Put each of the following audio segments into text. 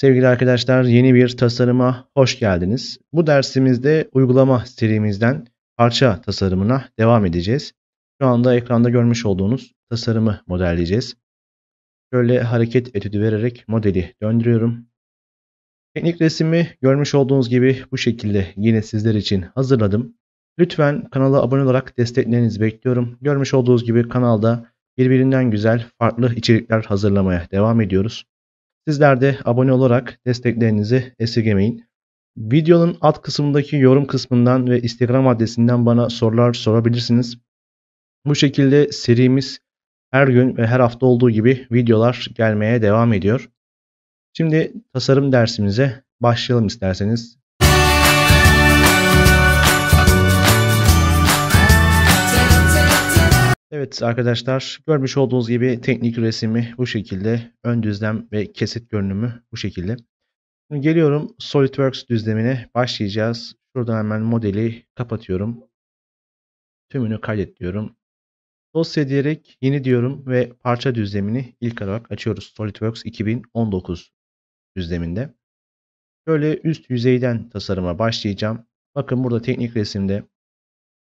Sevgili arkadaşlar yeni bir tasarıma hoş geldiniz. Bu dersimizde uygulama serimizden parça tasarımına devam edeceğiz. Şu anda ekranda görmüş olduğunuz tasarımı modelleyeceğiz. Şöyle hareket etüdü vererek modeli döndürüyorum. Teknik resimi görmüş olduğunuz gibi bu şekilde yine sizler için hazırladım. Lütfen kanala abone olarak desteklerinizi bekliyorum. Görmüş olduğunuz gibi kanalda birbirinden güzel farklı içerikler hazırlamaya devam ediyoruz. Sizler de abone olarak desteklerinizi esirgemeyin. Videonun alt kısmındaki yorum kısmından ve Instagram adresinden bana sorular sorabilirsiniz. Bu şekilde serimiz her gün ve her hafta olduğu gibi videolar gelmeye devam ediyor. Şimdi tasarım dersimize başlayalım isterseniz. Evet arkadaşlar görmüş olduğunuz gibi teknik resimi bu şekilde. Ön düzlem ve kesit görünümü bu şekilde. Şimdi geliyorum SolidWorks düzlemine başlayacağız. Şuradan hemen modeli kapatıyorum. Tümünü kaydet diyorum. Dosya diyerek yeni diyorum ve parça düzlemini ilk olarak açıyoruz. SolidWorks 2019 düzleminde. böyle üst yüzeyden tasarıma başlayacağım. Bakın burada teknik resimde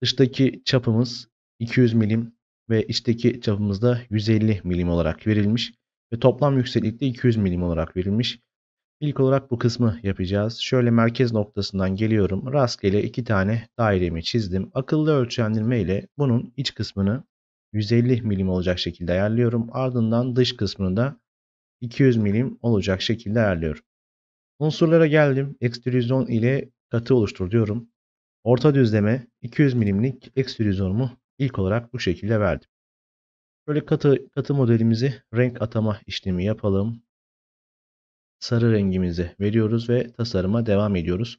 dıştaki çapımız 200 milim, ve içteki çapımızda 150 milim olarak verilmiş ve toplam yükseklikte 200 milim olarak verilmiş. İlk olarak bu kısmı yapacağız. Şöyle merkez noktasından geliyorum. Rastgele iki tane dairemi çizdim. Akıllı ölçendirme ile bunun iç kısmını 150 milim olacak şekilde ayarlıyorum. Ardından dış kısmını da 200 milim olacak şekilde ayarlıyorum. Unsurlara geldim. Ekstrüzyon ile katı oluştur diyorum. Orta düzleme 200 milimlik ekstrüzyonumu İlk olarak bu şekilde verdim. Böyle katı, katı modelimizi renk atama işlemi yapalım. Sarı rengimizi veriyoruz ve tasarıma devam ediyoruz.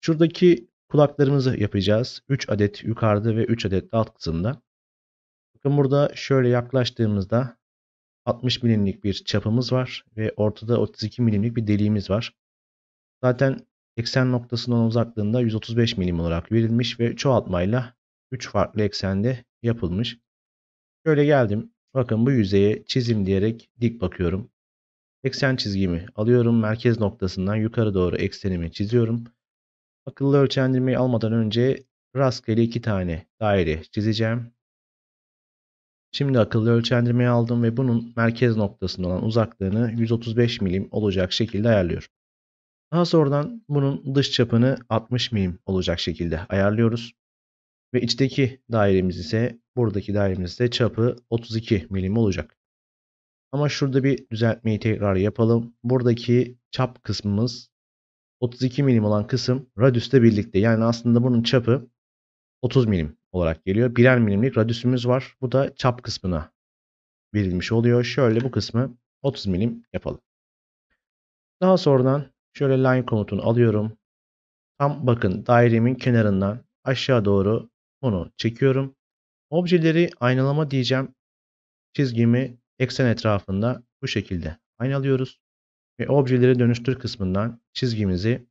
Şuradaki kulaklarımızı yapacağız. 3 adet yukarıda ve 3 adet alt kısımda. Bakın burada şöyle yaklaştığımızda 60 milimlik bir çapımız var ve ortada 32 milimlik bir deliğimiz var. Zaten eksen noktasından uzaklığında 135 milim olarak verilmiş ve çoğaltmayla 3 farklı eksende yapılmış. Şöyle geldim. Bakın bu yüzeye çizim diyerek dik bakıyorum. Eksen çizgimi alıyorum. Merkez noktasından yukarı doğru eksenimi çiziyorum. Akıllı ölçendirmeyi almadan önce rastgele iki tane daire çizeceğim. Şimdi akıllı ölçendirmeyi aldım ve bunun merkez noktasından olan uzaklığını 135 milim olacak şekilde ayarlıyorum. Daha sonradan bunun dış çapını 60 milim olacak şekilde ayarlıyoruz. Ve içteki dairemiz ise buradaki dairemizde çapı 32 milim olacak. Ama şurada bir düzeltmeyi tekrar yapalım. Buradaki çap kısmımız 32 milim olan kısım radüsle birlikte. Yani aslında bunun çapı 30 milim olarak geliyor. Birer milimlik radüsümüz var. Bu da çap kısmına verilmiş oluyor. Şöyle bu kısmı 30 milim yapalım. Daha sonradan şöyle line komutunu alıyorum. Tam bakın dairemin kenarından aşağı doğru bunu çekiyorum. Objeleri aynalama diyeceğim. Çizgimi eksen etrafında bu şekilde aynalıyoruz. Ve objeleri dönüştür kısmından çizgimizi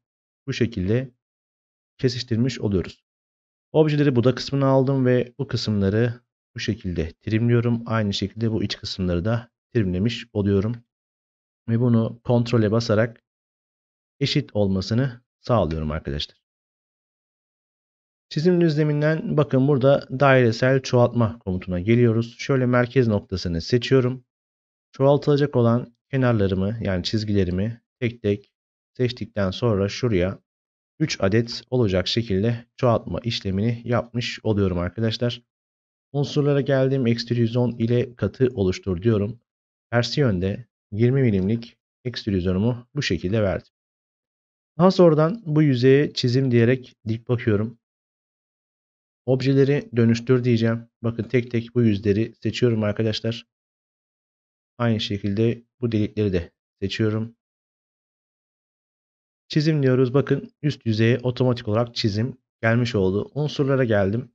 bu şekilde kesiştirmiş oluyoruz. Objeleri buda kısmına aldım ve bu kısımları bu şekilde trimliyorum. Aynı şekilde bu iç kısımları da trimlemiş oluyorum. Ve bunu kontrole basarak eşit olmasını sağlıyorum arkadaşlar. Çizim düzleminden bakın burada dairesel çoğaltma komutuna geliyoruz. Şöyle merkez noktasını seçiyorum. Çoğaltılacak olan kenarlarımı yani çizgilerimi tek tek seçtikten sonra şuraya 3 adet olacak şekilde çoğaltma işlemini yapmış oluyorum arkadaşlar. Unsurlara geldiğim eksi ile katı oluştur diyorum. Tersi yönde 20 milimlik ekstrüzyonumu bu şekilde verdim. Daha sonradan bu yüzeye çizim diyerek dik bakıyorum. Objeleri dönüştür diyeceğim. Bakın tek tek bu yüzleri seçiyorum arkadaşlar. Aynı şekilde bu delikleri de seçiyorum. Çizim diyoruz. Bakın üst yüzeye otomatik olarak çizim gelmiş oldu. Unsurlara geldim.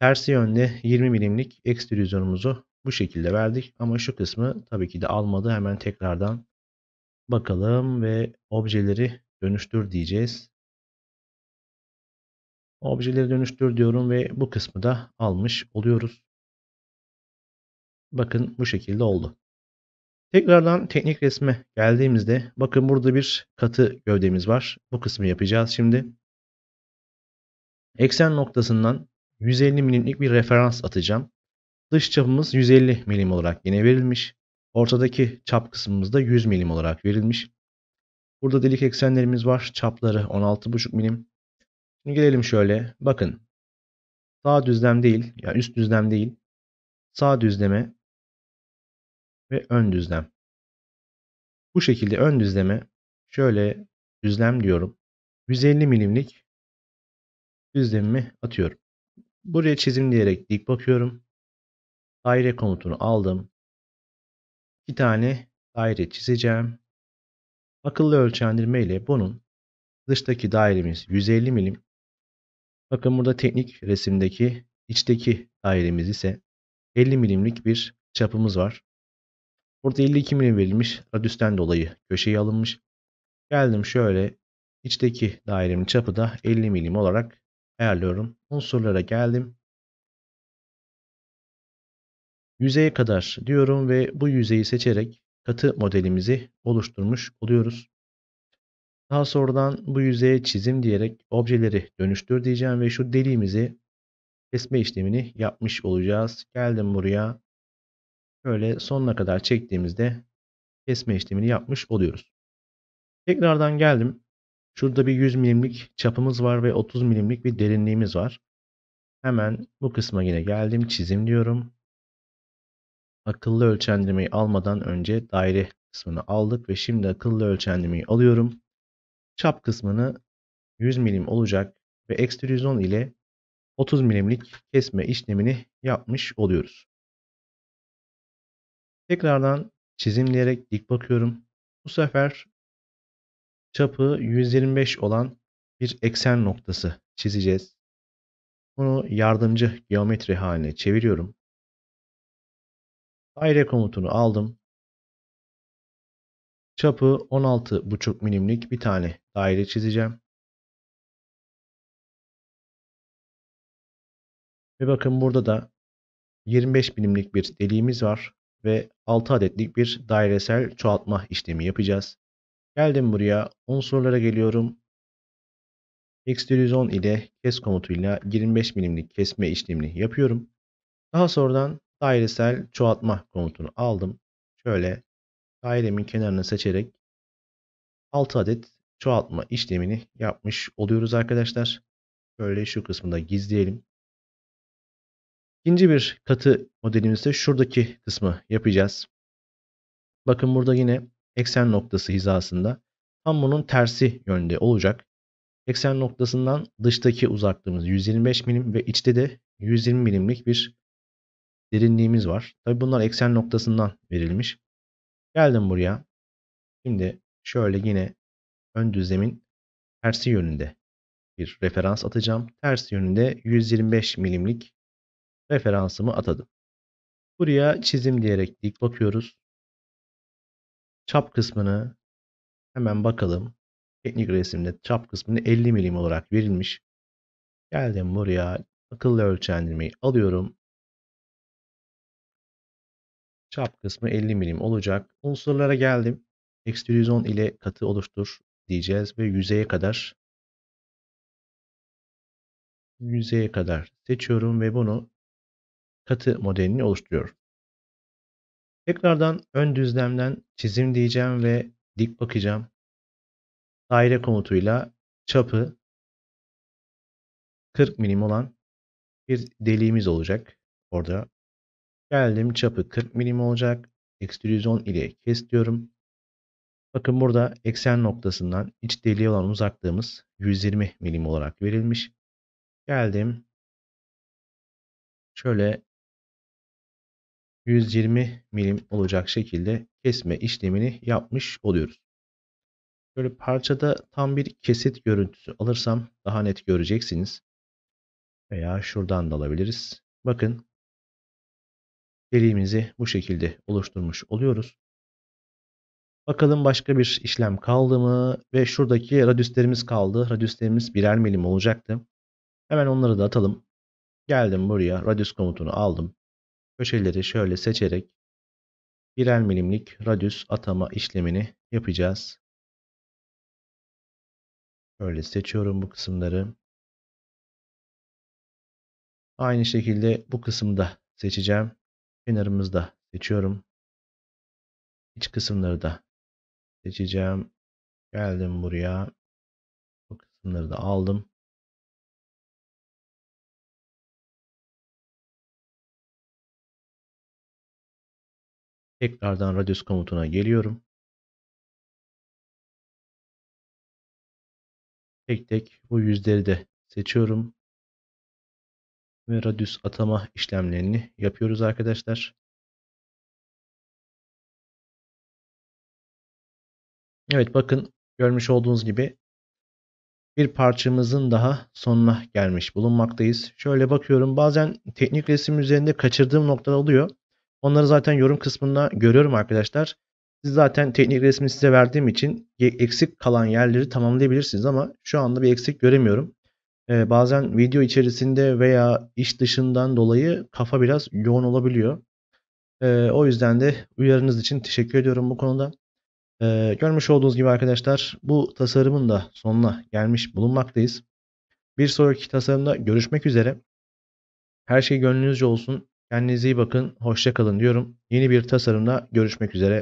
Tersi yönde 20 milimlik ekstrüzyonumuzu bu şekilde verdik. Ama şu kısmı tabii ki de almadı. Hemen tekrardan bakalım ve objeleri dönüştür diyeceğiz. Objeleri dönüştür diyorum ve bu kısmı da almış oluyoruz. Bakın bu şekilde oldu. Tekrardan teknik resme geldiğimizde bakın burada bir katı gövdemiz var. Bu kısmı yapacağız şimdi. Eksen noktasından 150 milimlik bir referans atacağım. Dış çapımız 150 milim olarak yine verilmiş. Ortadaki çap kısmımız da 100 milim olarak verilmiş. Burada delik eksenlerimiz var. Çapları 16,5 milim. Şimdi gelelim şöyle. Bakın. Sağ düzlem değil. Ya yani üst düzlem değil. Sağ düzleme ve ön düzlem. Bu şekilde ön düzleme şöyle düzlem diyorum. 150 milimlik düzlemimi atıyorum. Buraya çizim diyerek dik bakıyorum. Daire komutunu aldım. İki tane daire çizeceğim. Akıllı ölçendirme ile bunun dıştaki dairemiz 150 milim. Bakın burada teknik resimdeki içteki dairemiz ise 50 milimlik bir çapımız var. Burada 52 milim verilmiş. Radüsten dolayı köşeyi alınmış. Geldim şöyle içteki dairemin çapı da 50 milim olarak ayarlıyorum. Unsurlara geldim. Yüzeye kadar diyorum ve bu yüzeyi seçerek katı modelimizi oluşturmuş oluyoruz. Daha sonradan bu yüzeye çizim diyerek objeleri dönüştür diyeceğim ve şu deliğimizi kesme işlemini yapmış olacağız. Geldim buraya. Şöyle sonuna kadar çektiğimizde kesme işlemini yapmış oluyoruz. Tekrardan geldim. Şurada bir 100 milimlik çapımız var ve 30 milimlik bir derinliğimiz var. Hemen bu kısma yine geldim. Çizim diyorum. Akıllı ölçendirmeyi almadan önce daire kısmını aldık ve şimdi akıllı ölçendirmeyi alıyorum. Çap kısmını 100 milim olacak ve ekstrüzyon ile 30 milimlik kesme işlemini yapmış oluyoruz. Tekrardan çizimleyerek dik bakıyorum. Bu sefer çapı 125 olan bir eksen noktası çizeceğiz. Bunu yardımcı geometri haline çeviriyorum. Daire komutunu aldım. Çapı 16,5 milimlik bir tane daire çizeceğim. Ve bakın burada da 25 milimlik bir deliğimiz var ve 6 adetlik bir dairesel çoğaltma işlemi yapacağız. Geldim buraya unsurlara geliyorum. Extrusion ile kes komutuyla 25 milimlik kesme işlemini yapıyorum. Daha sonradan dairesel çoğaltma komutunu aldım. Şöyle dairemin kenarını seçerek 6 adet çoğaltma işlemini yapmış oluyoruz arkadaşlar. Böyle şu kısmında gizleyelim. İkinci bir katı modelimizde şuradaki kısmı yapacağız. Bakın burada yine eksen noktası hizasında tam bunun tersi yönde olacak. Eksen noktasından dıştaki uzaklığımız 125 milim ve içte de 120 milimlik bir derinliğimiz var. Tabi bunlar eksen noktasından verilmiş. Geldim buraya. Şimdi şöyle yine ön düzlemin tersi yönünde bir referans atacağım. Tersi yönünde 125 milimlik referansımı atadım. Buraya çizim diyerek dik bakıyoruz. Çap kısmını hemen bakalım. Teknik resimde çap kısmını 50 milim olarak verilmiş. Geldim buraya akıllı ölçendirmeyi alıyorum. Çap kısmı 50 milim olacak. Unsurlara geldim. Ekstrüzyon ile katı oluştur diyeceğiz ve yüzeye kadar yüzeye kadar seçiyorum ve bunu katı modelini oluşturuyorum. Tekrardan ön düzlemden çizim diyeceğim ve dik bakacağım. Daire komutuyla çapı 40 milim olan bir deliğimiz olacak orada. Geldim çapı 40 milim olacak. Ekstrüzyon ile kes diyorum. Bakın burada eksen noktasından iç deliğe olan uzaklığımız 120 milim olarak verilmiş. Geldim. Şöyle 120 milim olacak şekilde kesme işlemini yapmış oluyoruz. Böyle parçada tam bir kesit görüntüsü alırsam daha net göreceksiniz. Veya şuradan da alabiliriz. Bakın deliğimizi bu şekilde oluşturmuş oluyoruz. Bakalım başka bir işlem kaldı mı? Ve şuradaki radüslerimiz kaldı. Radüslerimiz birer milim olacaktı. Hemen onları da atalım. Geldim buraya. Radius komutunu aldım. Köşeleri şöyle seçerek birer milimlik radius atama işlemini yapacağız. Böyle seçiyorum bu kısımları. Aynı şekilde bu kısımda seçeceğim kenarımızda seçiyorum. İç kısımları da seçeceğim. Geldim buraya. Bu kısımları da aldım. Tekrardan radius komutuna geliyorum. Tek tek bu yüzleri de seçiyorum ve radius atama işlemlerini yapıyoruz arkadaşlar. Evet bakın görmüş olduğunuz gibi bir parçamızın daha sonuna gelmiş bulunmaktayız. Şöyle bakıyorum bazen teknik resim üzerinde kaçırdığım noktalar oluyor. Onları zaten yorum kısmında görüyorum arkadaşlar. Siz zaten teknik resmi size verdiğim için eksik kalan yerleri tamamlayabilirsiniz ama şu anda bir eksik göremiyorum. Ee, bazen video içerisinde veya iş dışından dolayı kafa biraz yoğun olabiliyor. Ee, o yüzden de uyarınız için teşekkür ediyorum bu konuda. Ee, görmüş olduğunuz gibi arkadaşlar bu tasarımın da sonuna gelmiş bulunmaktayız. Bir sonraki tasarımda görüşmek üzere. Her şey gönlünüzce olsun. Kendinize iyi bakın. Hoşça kalın diyorum. Yeni bir tasarımda görüşmek üzere.